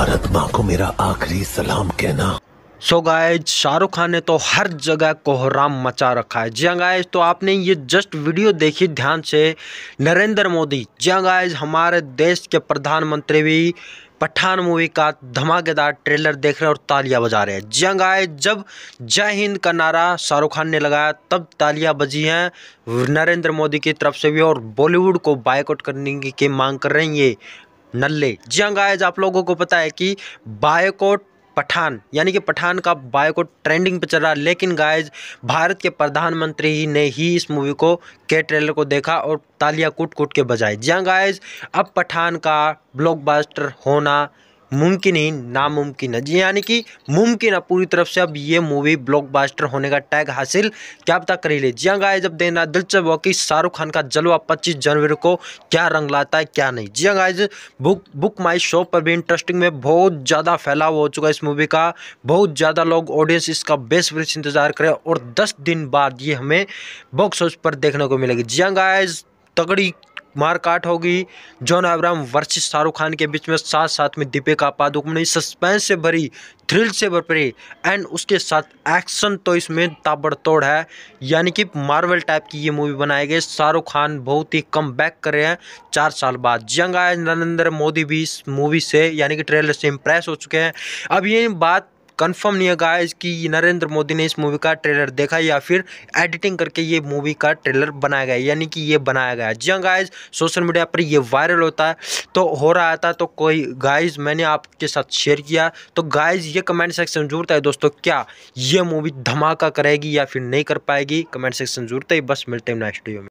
भारत माँ को मेरा आखिरी सलाम कहना so so guys Shahrukh Khan ने तो हर जगह कोहराम मचा रखा है जिया गायज तो आपने ये जस्ट वीडियो देखी ध्यान से नरेंद्र मोदी जिया गायज हमारे देश के प्रधानमंत्री भी पठान मूवी का धमाकेदार ट्रेलर देख रहे हैं और तालियां बजा रहे हैं जिया हाँ जब जय हिंद का नारा शाहरुख खान ने लगाया तब तालियां बजी हैं नरेंद्र मोदी की तरफ से भी और बॉलीवुड को बायकॉट करने की मांग कर रहे हैं ये नल्ले जी हाँ गायज आप लोगों को पता है कि बायोकोट पठान यानी कि पठान का बायोकोट ट्रेंडिंग पे चल रहा है लेकिन गायज भारत के प्रधानमंत्री ही ने ही इस मूवी को के ट्रेलर को देखा और तालियां कूट कूट के बजाए जी हाँ गायज अब पठान का ब्लॉकबस्टर होना मुमकिन ही नामुमकिन है जी हाँ, यानी कि मुमकिन है पूरी तरफ से अब ये मूवी ब्लॉकबस्टर होने का टैग हासिल क्या पता कर ही ले जी हाँ जब देना दिलचस्प हो कि शाहरुख खान का जलवा पच्चीस जनवरी को क्या रंग लाता है क्या नहीं जी हाँ बुक बुक माई शो पर भी इंटरेस्टिंग में बहुत ज़्यादा फैलाव हो चुका है इस मूवी का बहुत ज़्यादा लोग ऑडियंस इसका बेस वृक्ष इंतजार करें और दस दिन बाद ये हमें बॉक्स ऑफिस पर देखने को मिलेगी जी हाँ तगड़ी मारकाट होगी जॉन अब्राहम वर्सेस शाहरुख खान के बीच में साथ साथ में दीपिका पादुकोण ने सस्पेंस से भरी थ्रिल से भरपरी एंड उसके साथ एक्शन तो इसमें ताबड़तोड़ है यानी कि मार्वल टाइप की ये मूवी बनाई गई शाहरुख खान बहुत ही कम बैक कर रहे हैं चार साल बाद जंग आए नरेंद्र मोदी भी इस मूवी से यानी कि ट्रेलर से इम्प्रेस हो चुके हैं अब ये बात कंफर्म नहीं है गाइस कि नरेंद्र मोदी ने इस मूवी का ट्रेलर देखा या फिर एडिटिंग करके ये मूवी का ट्रेलर बनाया गया यानी कि ये बनाया गया जी हाँ गाइज सोशल मीडिया पर ये वायरल होता है तो हो रहा था तो कोई गाइज मैंने आपके साथ शेयर किया तो गाइज ये कमेंट सेक्शन जरूर है दोस्तों क्या ये मूवी धमाका करेगी या फिर नहीं कर पाएगी कमेंट सेक्शन जरूर है बस मिलते हैं नेक्स्ट वीडियो में